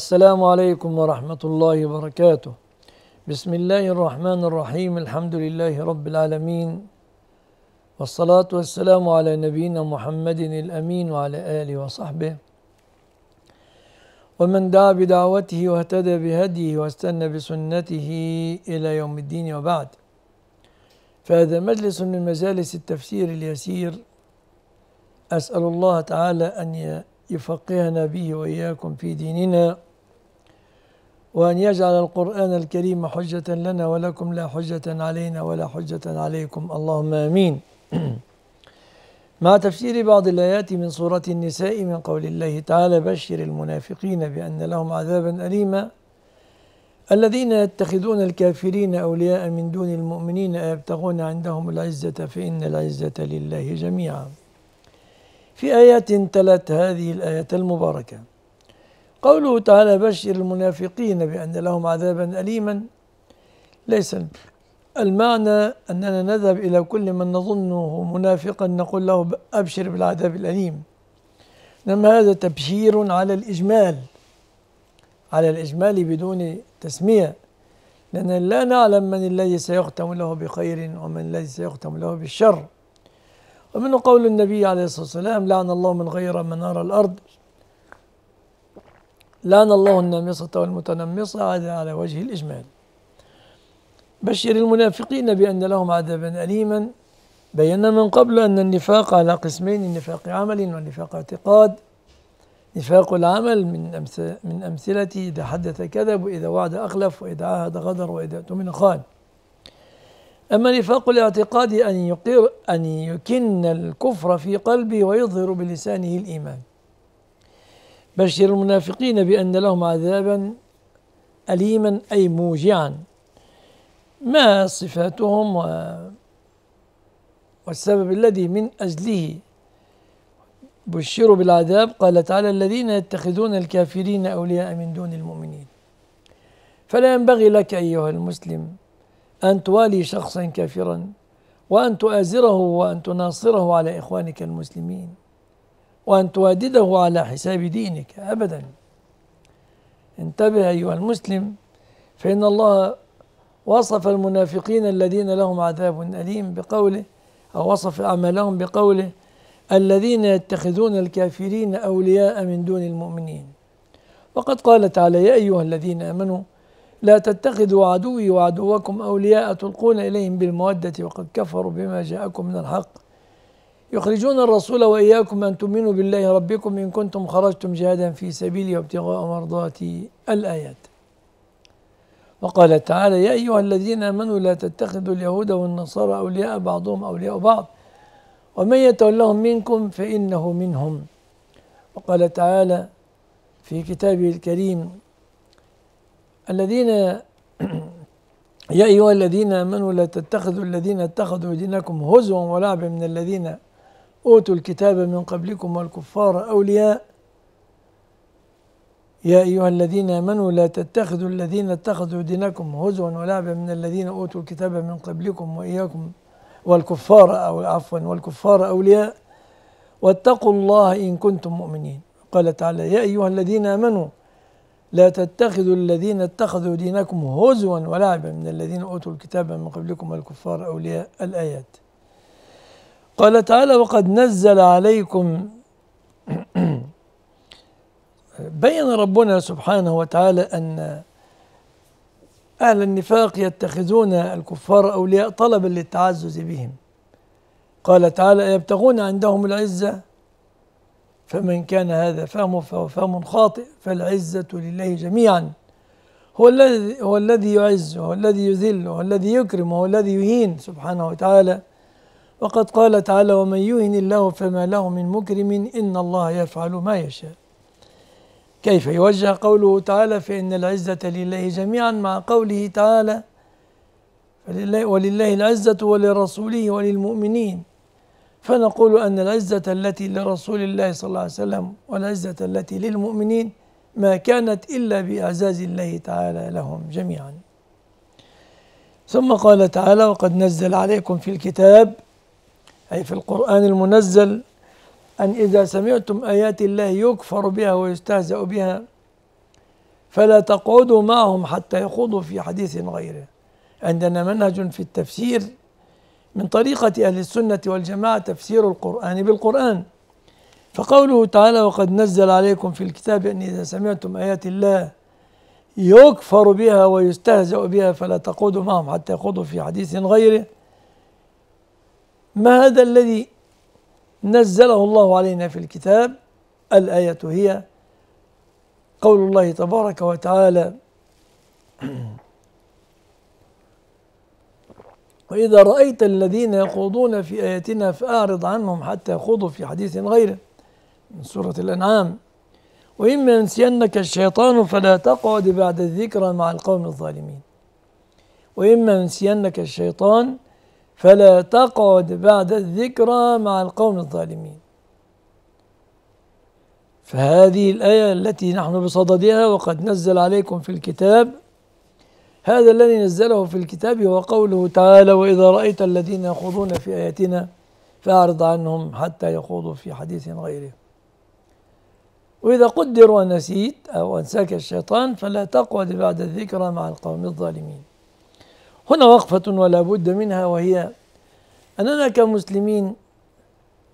السلام عليكم ورحمة الله وبركاته بسم الله الرحمن الرحيم الحمد لله رب العالمين والصلاة والسلام على نبينا محمد الأمين وعلى آله وصحبه ومن دعا بدعوته واهتدى بهديه واستنى بسنته إلى يوم الدين وبعد فهذا مجلس من مجالس التفسير اليسير أسأل الله تعالى أن يفقهنا به وإياكم في ديننا وأن يجعل القرآن الكريم حجة لنا ولكم لا حجة علينا ولا حجة عليكم اللهم آمين مع تفسير بعض الآيات من سورة النساء من قول الله تعالى بشر المنافقين بأن لهم عذابا أليما الذين يتخذون الكافرين أولياء من دون المؤمنين أيبتغون عندهم العزة فإن العزة لله جميعا في آيات تلت هذه الآية المباركة قوله تعالى بشر المنافقين بأن لهم عذابا أليما ليس المعنى أننا نذهب إلى كل من نظنه منافقا نقول له أبشر بالعذاب الأليم إنما هذا تبشير على الإجمال على الإجمال بدون تسمية لأننا لا نعلم من الذي سيختم له بخير ومن الذي سيختم له بالشر ومنه قول النبي عليه الصلاة والسلام لعن الله من غير منار الأرض لعن الله النامصة والمتنمصة هذا على وجه الإجمال بشر المنافقين بأن لهم عذابا أليما بينا من قبل أن النفاق على قسمين النفاق عمل والنفاق اعتقاد نفاق العمل من أمثلة من أمثلته إذا حدث كذب وإذا وعد أخلف وإذا عاهد غدر وإذا اؤتمن خان أما نفاق الاعتقاد أن يقر أن يكن الكفر في قلبه ويظهر بلسانه الإيمان بشر المنافقين بأن لهم عذابا أليما أي موجعا ما صفاتهم و والسبب الذي من أجله بشروا بالعذاب قال تعالى الذين يتخذون الكافرين أولياء من دون المؤمنين فلا ينبغي لك أيها المسلم أن توالي شخصا كافرا وأن تؤازره وأن تناصره على إخوانك المسلمين وأن توادده على حساب دينك أبدا انتبه أيها المسلم فإن الله وصف المنافقين الذين لهم عذاب أليم بقوله أو وصف أعمالهم بقوله الذين يتخذون الكافرين أولياء من دون المؤمنين وقد قال تعالى يا أيها الذين آمنوا لا تتخذوا عدوي وعدوكم أولياء تلقون إليهم بالمودة وقد كفروا بما جاءكم من الحق يخرجون الرسول وإياكم أن تؤمنوا بالله ربكم إن كنتم خرجتم جهادا في سبيلي وابتغاء مرضاتي الآيات وقال تعالى يا أيها الذين آمنوا لا تتخذوا اليهود والنصارى أولياء بعضهم أولياء بعض ومن يتولهم منكم فإنه منهم وقال تعالى في كتابه الكريم الذين يا أيها الذين آمنوا لا تتخذوا الذين اتخذوا دينكم هزوا ولعبا من الذين أوتوا الكتاب من قبلكم والكفار أولياء يا أيها الذين آمنوا لا تتخذوا الذين اتخذوا دينكم هزوا ولعبا من الذين أوتوا الكتاب من قبلكم وإياكم والكفار أو عفوا والكفار أولياء واتقوا الله إن كنتم مؤمنين قال تعالى يا أيها الذين آمنوا لا تتخذوا الذين اتخذوا دينكم هزوا ولعبا من الذين اوتوا الكتاب من قبلكم والكفار اولياء الايات. قال تعالى: وقد نزل عليكم بين ربنا سبحانه وتعالى ان اهل النفاق يتخذون الكفار اولياء طلبا للتعزز بهم. قال تعالى: يبتغون عندهم العزه فمن كان هذا فهمه فهو فهم خاطئ فالعزة لله جميعا هو الذي هو الذي يعز هو الذي يذل هو الذي يكرم هو الذي يهين سبحانه وتعالى وقد قال تعالى ومن يهن الله فما له من مكرم إن الله يفعل ما يشاء كيف يوجه قوله تعالى فإن العزة لله جميعا مع قوله تعالى ولله العزة ولرسوله وللمؤمنين فنقول أن العزة التي لرسول الله صلى الله عليه وسلم والعزة التي للمؤمنين ما كانت إلا بإعزاز الله تعالى لهم جميعا ثم قال تعالى وقد نزل عليكم في الكتاب أي في القرآن المنزل أن إذا سمعتم آيات الله يكفر بها ويستهزأ بها فلا تقعدوا معهم حتى يخوضوا في حديث غيره عندنا منهج في التفسير من طريقة أهل السنة والجماعة تفسير القرآن بالقرآن فقوله تعالى وقد نزل عليكم في الكتاب أن إذا سمعتم آيات الله يكفر بها ويستهزأ بها فلا تقودوا معهم حتى يخوضوا في حديث غيره ما هذا الذي نزله الله علينا في الكتاب الآية هي قول الله تبارك وتعالى وإذا رأيت الذين يخوضون في آياتنا فأعرض عنهم حتى يخوضوا في حديث غيره من سورة الأنعام وإما ينسينك الشيطان فلا تقعد بعد الذكرى مع القوم الظالمين وإما ينسينك الشيطان فلا تقعد بعد الذكرى مع القوم الظالمين فهذه الآية التي نحن بصددها وقد نزل عليكم في الكتاب هذا الذي نزله في الكتاب هو قوله تعالى وإذا رأيت الذين يخوضون في آياتنا فأعرض عنهم حتى يخوضوا في حديث غيره وإذا قدر ونسيت أو أنساك الشيطان فلا تقعد بعد الذكرى مع القوم الظالمين هنا وقفة ولا بد منها وهي أننا كمسلمين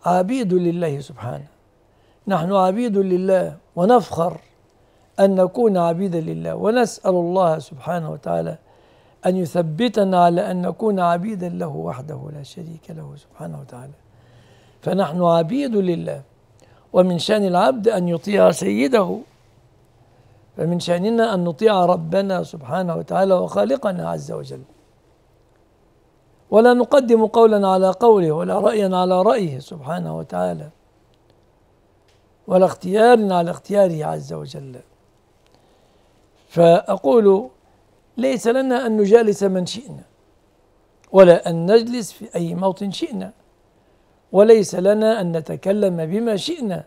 عبيد لله سبحانه نحن عبيد لله ونفخر أن نكون عبيدا لله ونسأل الله سبحانه وتعالى أن يثبتنا على أن نكون عبيدا له وحده لا شريك له سبحانه وتعالى فنحن عبيد لله ومن شأن العبد أن يطيع سيده فمن شأننا أن نطيع ربنا سبحانه وتعالى وخالقنا عز وجل ولا نقدم قولا على قوله ولا رأيا على رأيه سبحانه وتعالى ولا اختيار على اختياره عز وجل فأقول ليس لنا أن نجالس من شئنا ولا أن نجلس في أي موطن شئنا وليس لنا أن نتكلم بما شئنا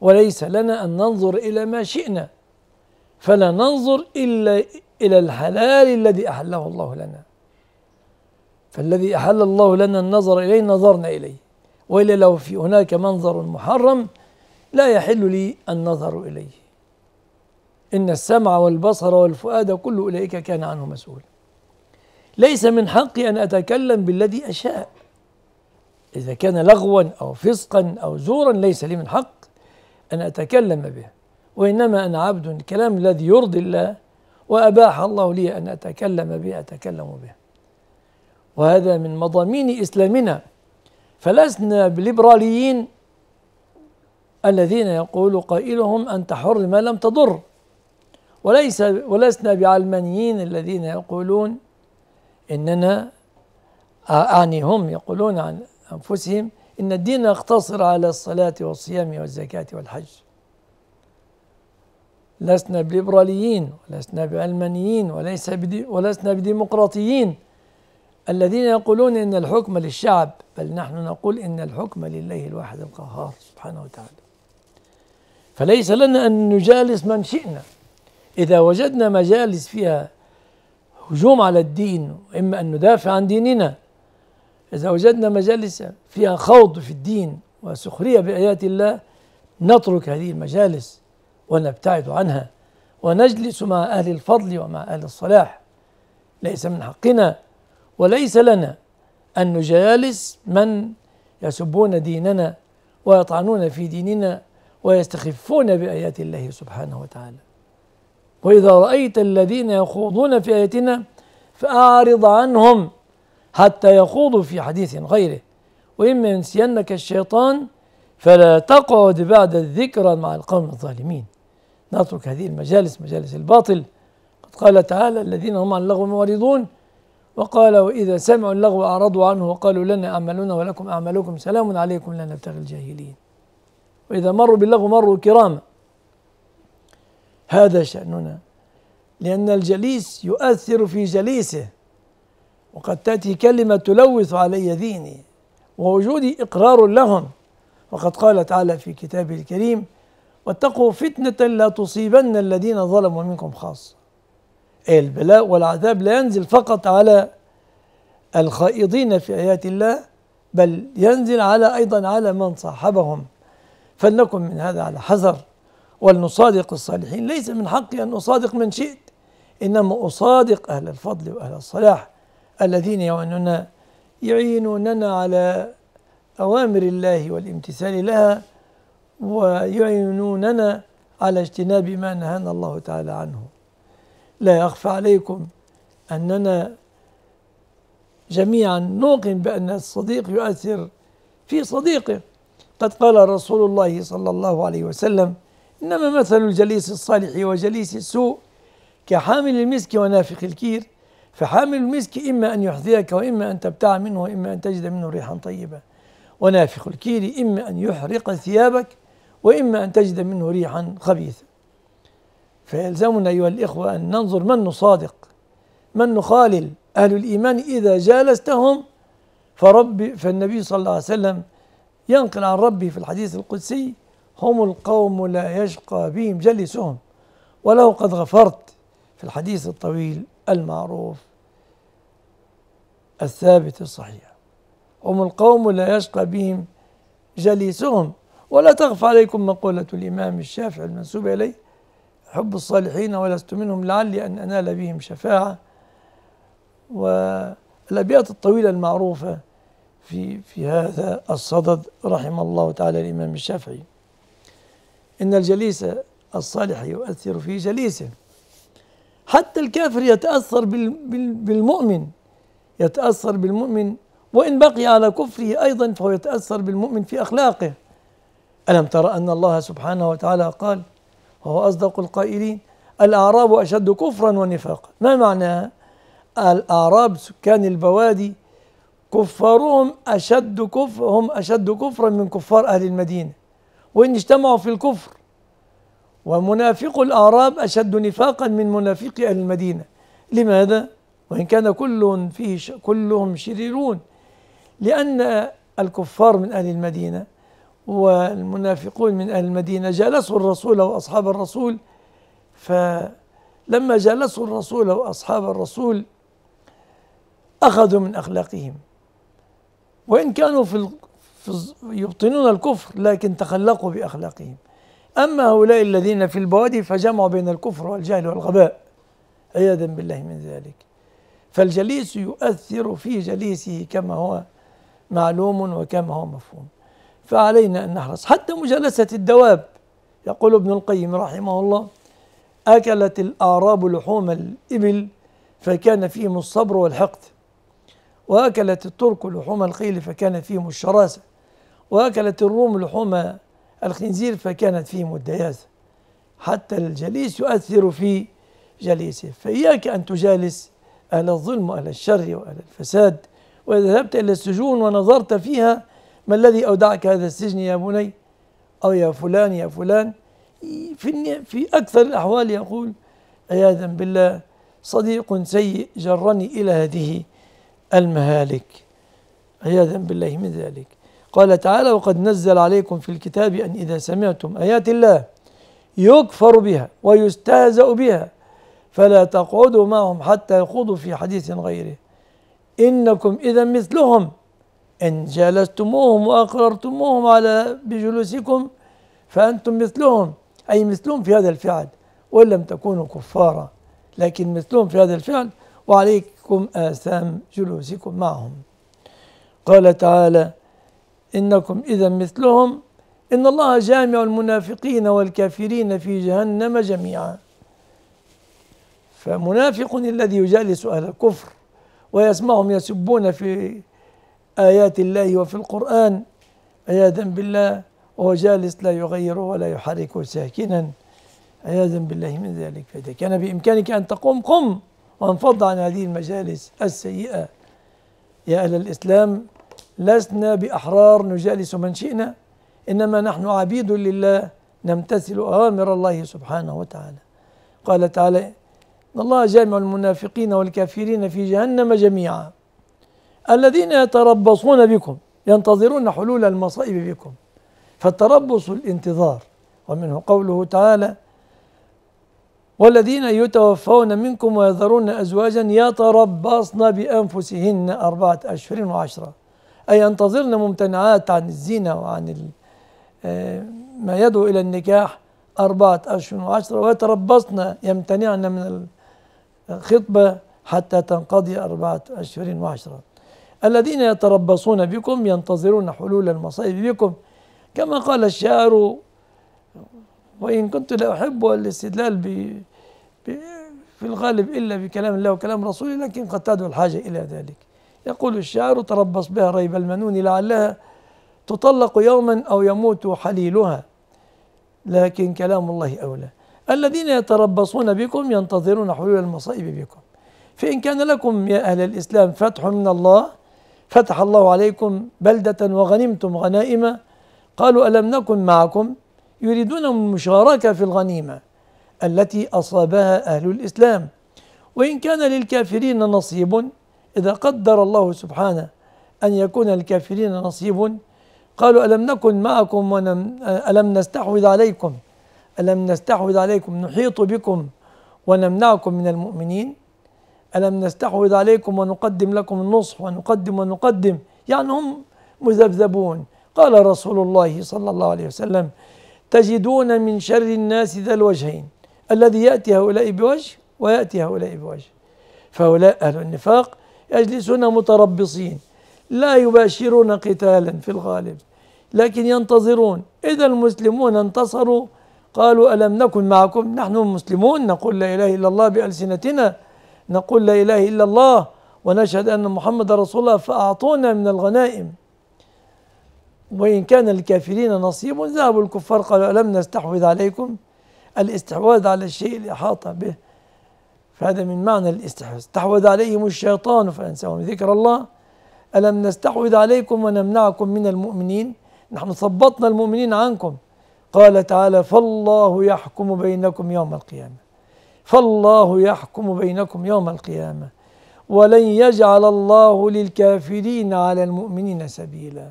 وليس لنا أن ننظر إلى ما شئنا فلا ننظر إلا إلى الحلال الذي أحله الله لنا فالذي أحل الله لنا النظر إليه نظرنا إليه وإلا لو في هناك منظر محرم لا يحل لي النظر إليه إن السمع والبصر والفؤاد كل أولئك كان عنه مسؤولا ليس من حقي أن أتكلم بالذي أشاء إذا كان لغوا أو فسقا أو زورا ليس لي من حق أن أتكلم به وإنما أنا عبد الكلام الذي يرضي الله وأباح الله لي أن أتكلم به أتكلم به وهذا من مضامين إسلامنا فلسنا بليبراليين الذين يقول قائلهم أنت حر ما لم تضر وليس ولسنا بعلمانيين الذين يقولون إننا أعني هم يقولون عن أنفسهم إن الدين يقتصر على الصلاة والصيام والزكاة والحج لسنا بليبراليين ولسنا بعلمانيين وليس بدي ولسنا بديمقراطيين الذين يقولون إن الحكم للشعب بل نحن نقول إن الحكم لله الواحد القهار سبحانه وتعالى فليس لنا أن نجالس من شئنا إذا وجدنا مجالس فيها هجوم على الدين إما أن ندافع عن ديننا إذا وجدنا مجالس فيها خوض في الدين وسخرية بآيات الله نترك هذه المجالس ونبتعد عنها ونجلس مع أهل الفضل ومع أهل الصلاح ليس من حقنا وليس لنا أن نجالس من يسبون ديننا ويطعنون في ديننا ويستخفون بآيات الله سبحانه وتعالى وإذا رأيت الذين يخوضون في آياتنا فأعرض عنهم حتى يخوضوا في حديث غيره وإما ينسينك الشيطان فلا تقعد بعد الذكرى مع القوم الظالمين نترك هذه المجالس مجالس الباطل قد قال تعالى الذين هم عن اللغو معرضون وقال وإذا سمعوا اللغو أعرضوا عنه وقالوا لنا أعملون ولكم أعمالكم سلام عليكم لا نبتغي الجاهلين وإذا مروا باللغو مروا كراما هذا شأننا لأن الجليس يؤثر في جليسه وقد تأتي كلمة تلوث علي ديني ووجودي إقرار لهم وقد قال تعالى في كتابه الكريم واتقوا فتنة لا تصيبن الذين ظلموا منكم خاصة أي البلاء والعذاب لا ينزل فقط على الخائضين في آيات الله بل ينزل على أيضا على من صاحبهم فلنكن من هذا على حذر ولنصادق الصالحين ليس من حقي أن أصادق من شئت إنما أصادق أهل الفضل وأهل الصلاح الذين يعيننا يعينوننا على أوامر الله والامتثال لها ويعينوننا على اجتناب ما نهانا الله تعالى عنه لا يخفى عليكم أننا جميعا نوقن بأن الصديق يؤثر في صديقه قد قال رسول الله صلى الله عليه وسلم إنما مثل الجليس الصالح وجليس السوء كحامل المسك ونافخ الكير فحامل المسك إما أن يحذيك وإما أن تبتاع منه وإما أن تجد منه ريحا طيبة ونافخ الكير إما أن يحرق ثيابك وإما أن تجد منه ريحا خبيثة فيلزمنا أيها الإخوة أن ننظر من نصادق من نخالل أهل الإيمان إذا جالستهم فرب فالنبي صلى الله عليه وسلم ينقل عن ربه في الحديث القدسي هم القوم لا يشقى بهم جلسهم ولو قد غفرت في الحديث الطويل المعروف الثابت الصحيح هم القوم لا يشقى بهم جليسهم ولا تغفى عليكم مقولة الإمام الشافعي المنسوب إليه حب الصالحين ولست منهم لعلي أن أنال بهم شفاعة والأبيات الطويلة المعروفة في في هذا الصدد رحم الله تعالى الإمام الشافعي إن الجليس الصالح يؤثر في جليسه حتى الكافر يتأثر بالمؤمن يتأثر بالمؤمن وإن بقي على كفره أيضا فهو يتأثر بالمؤمن في أخلاقه ألم ترى أن الله سبحانه وتعالى قال وهو أصدق القائلين الأعراب أشد كفرا ونفاقا ما معناها؟ الأعراب سكان البوادي كفارهم أشد كفر هم أشد كفرا من كفار أهل المدينة وإن اجتمعوا في الكفر ومنافق الأعراب أشد نفاقا من منافق أهل المدينة لماذا؟ وإن كان كل فيه ش... كلهم شريرون لأن الكفار من أهل المدينة والمنافقون من أهل المدينة جالسوا الرسول وأصحاب الرسول فلما جالسوا الرسول وأصحاب الرسول أخذوا من أخلاقهم وإن كانوا في يبطنون الكفر لكن تخلقوا بأخلاقهم أما هؤلاء الذين في البوادي فجمعوا بين الكفر والجهل والغباء عياذا بالله من ذلك فالجليس يؤثر في جليسه كما هو معلوم وكما هو مفهوم فعلينا أن نحرص حتى مجالسة الدواب يقول ابن القيم رحمه الله أكلت الأعراب لحوم الإبل فكان فيهم الصبر والحقد وأكلت الترك لحوم الخيل فكان فيهم الشراسة وأكلت الروم لحوم الخنزير فكانت فيهم مدياس حتى الجليس يؤثر في جليسه فإياك أن تجالس أهل الظلم وأهل الشر وأهل الفساد وإذا ذهبت إلى السجون ونظرت فيها ما الذي أودعك هذا السجن يا بني أو يا فلان يا فلان في, في أكثر الأحوال يقول عياذا بالله صديق سيء جرني إلى هذه المهالك عياذا بالله من ذلك قال تعالى وقد نزل عليكم في الكتاب أن إذا سمعتم آيات الله يكفر بها ويستهزأ بها فلا تقعدوا معهم حتى يخوضوا في حديث غيره إنكم إذا مثلهم إن جالستموهم وأقررتموهم على بجلوسكم فأنتم مثلهم أي مثلهم في هذا الفعل وإن لم تكونوا كفارا لكن مثلهم في هذا الفعل وعليكم آثام جلوسكم معهم قال تعالى إنكم إذا مثلهم إن الله جامع المنافقين والكافرين في جهنم جميعا فمنافق الذي يجالس أهل الكفر ويسمعهم يسبون في آيات الله وفي القرآن عياذا بالله وهو جالس لا يغيره ولا يحركه ساكنا عياذا بالله من ذلك فإذا كان بإمكانك أن تقوم قم وانفض عن هذه المجالس السيئة يا أهل الإسلام لسنا بأحرار نجالس من شئنا إنما نحن عبيد لله نمتثل أوامر الله سبحانه وتعالى قال تعالى إن الله جامع المنافقين والكافرين في جهنم جميعا الذين يتربصون بكم ينتظرون حلول المصائب بكم فالتربص الانتظار ومنه قوله تعالى والذين يتوفون منكم ويذرون أزواجا يتربصن بأنفسهن أربعة أشهر وعشرة أي ينتظرن ممتنعات عن الزينة وعن آه، ما يدعو إلى النكاح أربعة أشهر وعشرة ويتربصن يمتنعن من الخطبة حتى تنقضي أربعة أشهر وعشرة الذين يتربصون بكم ينتظرون حلول المصائب بكم كما قال الشاعر وإن كنت لا أحب الاستدلال ب... ب... في الغالب إلا بكلام الله وكلام رسوله لكن قد تدعو الحاجة إلى ذلك يقول الشاعر تربص بها ريب المنون لعلها تطلق يوما أو يموت حليلها لكن كلام الله أولى الذين يتربصون بكم ينتظرون حلول المصائب بكم فإن كان لكم يا أهل الإسلام فتح من الله فتح الله عليكم بلدة وغنمتم غنائم قالوا ألم نكن معكم يريدون المشاركة في الغنيمة التي أصابها أهل الإسلام وإن كان للكافرين نصيب إذا قدر الله سبحانه أن يكون الكافرين نصيب قالوا ألم نكن معكم ونم ألم نستحوذ عليكم ألم نستحوذ عليكم نحيط بكم ونمنعكم من المؤمنين ألم نستحوذ عليكم ونقدم لكم النصح ونقدم ونقدم يعني هم مذبذبون قال رسول الله صلى الله عليه وسلم تجدون من شر الناس ذا الوجهين الذي يأتي هؤلاء بوجه ويأتي هؤلاء بوجه فهؤلاء أهل النفاق يجلسون متربصين لا يباشرون قتالا في الغالب لكن ينتظرون إذا المسلمون انتصروا قالوا ألم نكن معكم نحن مسلمون نقول لا إله إلا الله بألسنتنا نقول لا إله إلا الله ونشهد أن محمد رسول الله فأعطونا من الغنائم وإن كان الكافرين نصيب ذهبوا الكفار قالوا ألم نستحوذ عليكم الاستحواذ على الشيء الإحاطة به فهذا من معنى الاستحواذ استحوذ عليهم الشيطان فأنساهم ذكر الله ألم نستحوذ عليكم ونمنعكم من المؤمنين نحن ثبطنا المؤمنين عنكم قال تعالى فالله يحكم بينكم يوم القيامة فالله يحكم بينكم يوم القيامة ولن يجعل الله للكافرين على المؤمنين سبيلا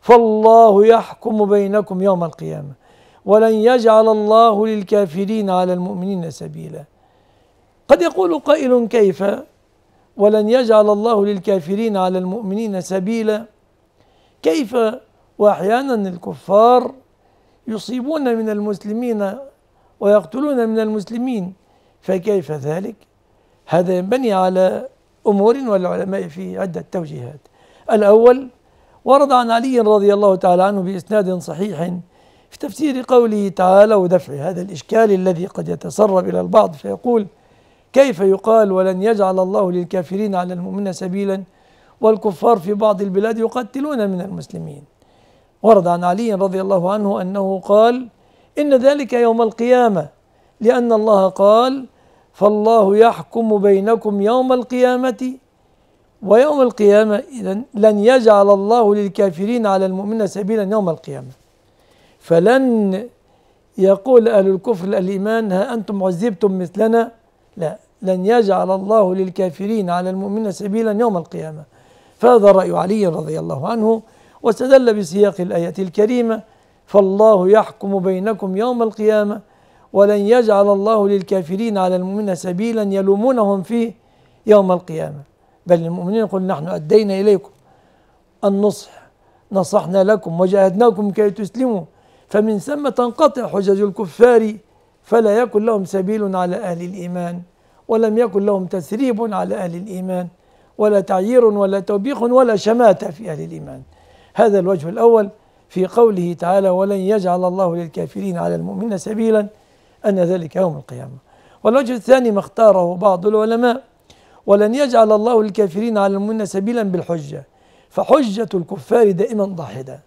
فالله يحكم بينكم يوم القيامة ولن يجعل الله للكافرين على المؤمنين سبيلا قد يقول قائل كيف ولن يجعل الله للكافرين على المؤمنين سبيلا كيف واحيانا الكفار يصيبون من المسلمين ويقتلون من المسلمين فكيف ذلك هذا ينبني على امور والعلماء في عده توجيهات الاول ورد عن علي رضي الله تعالى عنه باسناد صحيح في تفسير قوله تعالى ودفع هذا الاشكال الذي قد يتسرب الى البعض فيقول كيف يقال ولن يجعل الله للكافرين على المؤمنين سبيلا والكفار في بعض البلاد يقتلون من المسلمين ورد عن علي رضي الله عنه انه قال ان ذلك يوم القيامه لان الله قال فالله يحكم بينكم يوم القيامه ويوم القيامه اذا لن يجعل الله للكافرين على المؤمنين سبيلا يوم القيامه فلن يقول اهل الكفر الايمان ها انتم عذبتم مثلنا لا لن يجعل الله للكافرين على المؤمنين سبيلا يوم القيامة فهذا رأي علي رضي الله عنه واستدل بسياق الآية الكريمة فالله يحكم بينكم يوم القيامة ولن يجعل الله للكافرين على المؤمنين سبيلا يلومونهم فيه يوم القيامة بل المؤمنين يقول نحن أدينا إليكم النصح نصحنا لكم وجاهدناكم كي تسلموا فمن ثم تنقطع حجج الكفار فلا يكن لهم سبيل على أهل الإيمان ولم يكن لهم تثريب على أهل الإيمان ولا تعيير ولا توبيخ ولا شماتة في أهل الإيمان هذا الوجه الأول في قوله تعالى ولن يجعل الله للكافرين على المؤمنين سبيلا أن ذلك يوم القيامة والوجه الثاني ما اختاره بعض العلماء ولن يجعل الله للكافرين على المؤمنين سبيلا بالحجة فحجة الكفار دائما ضاحدة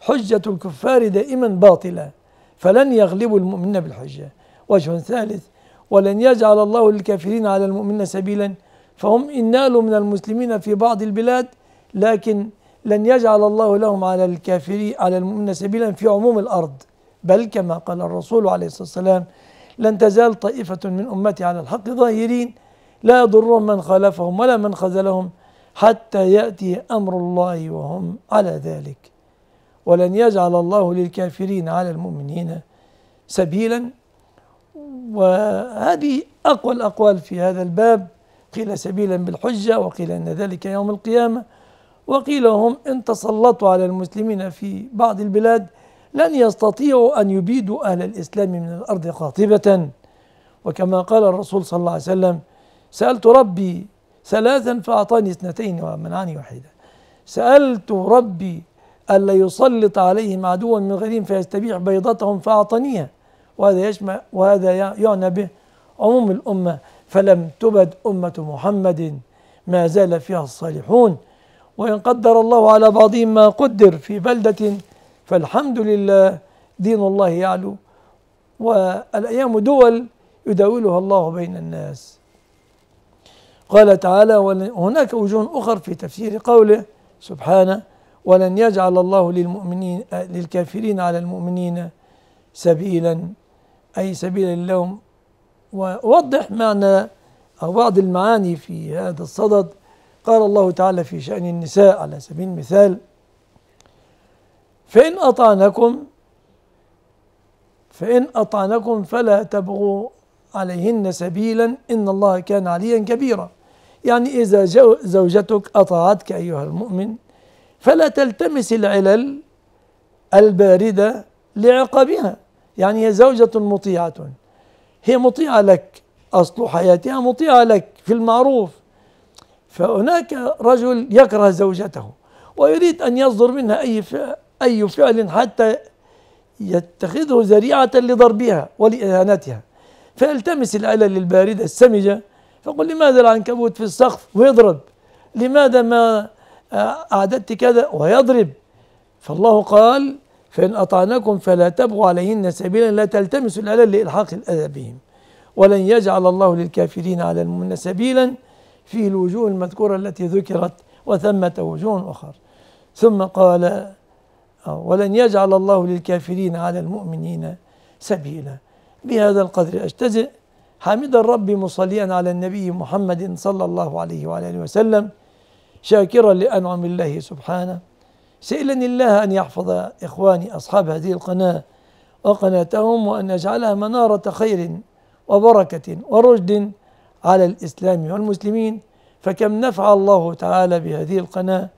حجة الكفار دائما باطلة فلن يغلبوا المؤمنين بالحجة وجه ثالث ولن يجعل الله للكافرين على المؤمنين سبيلا فهم إن نالوا من المسلمين في بعض البلاد لكن لن يجعل الله لهم على الكافرين على المؤمنين سبيلا في عموم الأرض بل كما قال الرسول عليه الصلاة والسلام لن تزال طائفة من أمتي على الحق ظاهرين لا يضرهم من خالفهم ولا من خذلهم حتى يأتي أمر الله وهم على ذلك ولن يجعل الله للكافرين على المؤمنين سبيلا وهذه أقوى الأقوال في هذا الباب قيل سبيلا بالحجة وقيل أن ذلك يوم القيامة وقيل هم إن تسلطوا على المسلمين في بعض البلاد لن يستطيعوا أن يبيدوا أهل الإسلام من الأرض قاطبة وكما قال الرسول صلى الله عليه وسلم سألت ربي ثلاثا فأعطاني اثنتين ومنعني واحدة سألت ربي ألا يسلط عليهم عدوا من غيرهم فيستبيح بيضتهم فأعطانيها وهذا يشمع وهذا يعنى به عموم الأمة فلم تبد أمة محمد ما زال فيها الصالحون وإن قدر الله على بعضهم ما قدر في بلدة فالحمد لله دين الله يعلو والأيام دول يداولها الله بين الناس قال تعالى هناك وجوه أخر في تفسير قوله سبحانه ولن يجعل الله للمؤمنين للكافرين على المؤمنين سبيلا أي سبيل لهم ووضح معنى أو بعض المعاني في هذا الصدد قال الله تعالى في شأن النساء على سبيل المثال فإن أطعنكم فإن أطعنكم فلا تبغوا عليهن سبيلا إن الله كان عليا كبيرا يعني إذا زوجتك أطاعتك أيها المؤمن فلا تلتمس العلل الباردة لعقابها يعني هي زوجة مطيعة هي مطيعة لك أصل حياتها مطيعة لك في المعروف فهناك رجل يكره زوجته ويريد أن يصدر منها أي فعل أي فعل حتى يتخذه ذريعة لضربها ولإهانتها فيلتمس العلل الباردة السمجة فقل لماذا العنكبوت في السقف ويضرب لماذا ما آه، أعددت كذا ويضرب فالله قال فإن أطعنكم فلا تبغوا عليهن سبيلا لا تلتمسوا العلل لإلحاق الأذى بهم ولن يجعل الله للكافرين على المؤمنين سبيلا في الوجوه المذكورة التي ذكرت وثمة وجوه أخر ثم قال ولن يجعل الله للكافرين على المؤمنين سبيلا بهذا القدر أجتزئ حامد الرب مصليا على النبي محمد صلى الله عليه وعلى آله وسلم شاكرا لأنعم الله سبحانه سئلني الله أن يحفظ إخواني أصحاب هذه القناة وقناتهم وأن يجعلها منارة خير وبركة ورشد على الإسلام والمسلمين فكم نفع الله تعالى بهذه القناة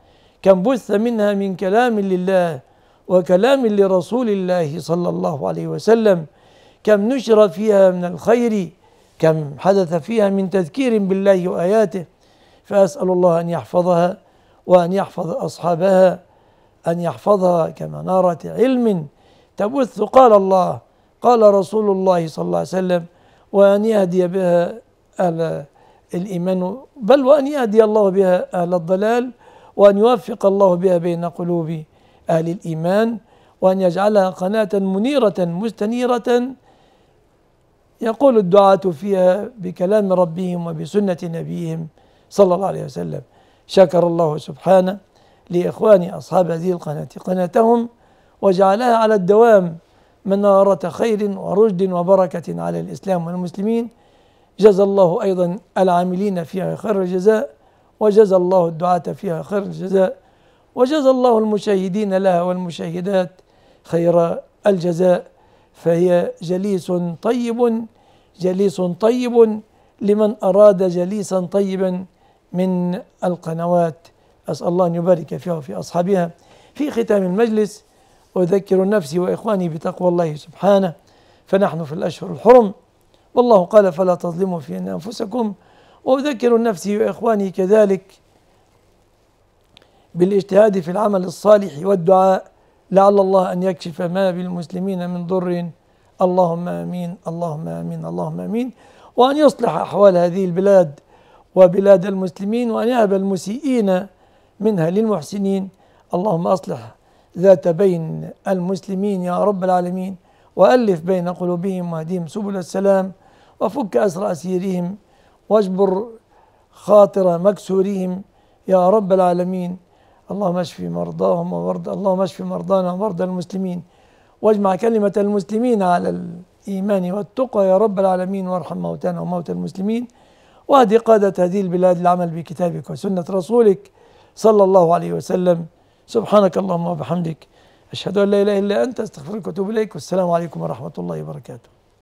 كم بث منها من كلام لله وكلام لرسول الله صلى الله عليه وسلم كم نشر فيها من الخير كم حدث فيها من تذكير بالله وآياته فأسأل الله أن يحفظها وأن يحفظ أصحابها أن يحفظها كمنارة علم تبث قال الله قال رسول الله صلى الله عليه وسلم وأن يهدي بها أهل الإيمان بل وأن يهدي الله بها أهل الضلال وأن يوفق الله بها بين قلوب أهل الإيمان وأن يجعلها قناة منيرة مستنيرة يقول الدعاة فيها بكلام ربهم وبسنة نبيهم صلى الله عليه وسلم شكر الله سبحانه لإخواني أصحاب هذه القناة قناتهم وجعلها على الدوام منارة خير ورشد وبركة على الإسلام والمسلمين جزى الله أيضا العاملين فيها خير الجزاء وجزى الله الدعاة فيها خير الجزاء وجزى الله المشاهدين لها والمشاهدات خير الجزاء فهي جليس طيب جليس طيب لمن أراد جليسا طيبا من القنوات أسأل الله أن يبارك فيها وفي أصحابها في ختام المجلس أذكر نفسي وإخواني بتقوى الله سبحانه فنحن في الأشهر الحرم والله قال فلا تظلموا في أنفسكم وأذكر نفسي وإخواني كذلك بالاجتهاد في العمل الصالح والدعاء لعل الله أن يكشف ما بالمسلمين من ضر اللهم آمين اللهم آمين اللهم آمين وأن يصلح أحوال هذه البلاد وبلاد المسلمين وأن يهب المسيئين منها للمحسنين اللهم أصلح ذات بين المسلمين يا رب العالمين وألف بين قلوبهم واهدهم سبل السلام وفك أسر أسيرهم واجبر خاطر مكسورهم يا رب العالمين اللهم اشف مرضاهم ومرضى اللهم اشف مرضانا ومرضى المسلمين واجمع كلمة المسلمين على الإيمان والتقى يا رب العالمين وارحم موتانا وموتى المسلمين واهد قادة هذه البلاد للعمل بكتابك وسنة رسولك صلى الله عليه وسلم سبحانك اللهم وبحمدك أشهد أن لا إله إلا أنت أستغفرك وأتوب إليك والسلام عليكم ورحمة الله وبركاته